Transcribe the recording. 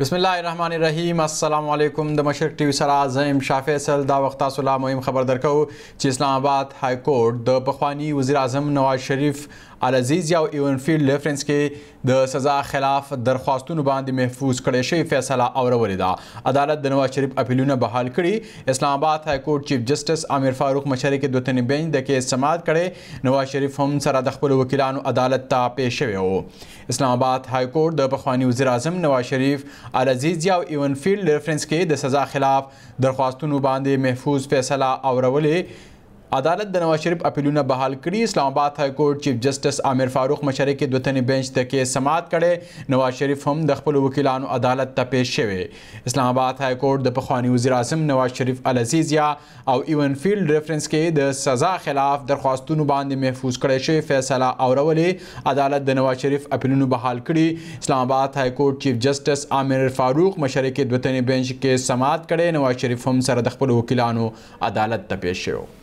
بسم الله الرحمن الرحیم السلام علیکم د مشرق ټی وی سره زم شافع سل دا وخت تاسو لا مهم خبر درکو چې اسلام آباد های کورټ د پخوانی وزیر اعظم نواز شریف العزیز یو ایونفیلډ ریفرنس کې د سزا خلاف درخواستونو باندې محفوظ کړي شوی فیصله اورولې ده عدالت د نواز شریف اپیلونه بحال کړي اسلام آباد های کورټ چیف جسټس امیر فاروق مشری کې دوه تنه بینچ د کیس سماعت کړي نواز شریف هم سره د خپل وکیلانو عدالت ته پیښ شوی وو اسلام آباد های کورټ د پخوانی وزیر اعظم نواز شریف العزیز یو ایونفیلډ ریفرنس کې د سزا خلاف درخواستونو باندې محفوظ فیصله اورولې عدالت د نواز شریف اپیلونه بحال کړي اسلام آباد های کورټ چیف جسټس عامر فاروق مشري کې دوه تنه بنچ د کې سماعت کړي نواز شریف هم د خپل وکیلانو عدالت ته پیښ شوی اسلام آباد های کورټ د پخوانی وزیر اعظم نواز شریف العزیزیا او ایون فیلډ ریفرنس کې د سزا خلاف درخواستونو باندې محفوظ کړي شوی فیصله اورولې عدالت د نواز شریف اپیلونو بحال کړي اسلام آباد های کورټ چیف جسټس عامر فاروق مشري کې دوه تنه بنچ کې سماعت کړي نواز شریف هم سره د خپل وکیلانو عدالت ته پیښ شوی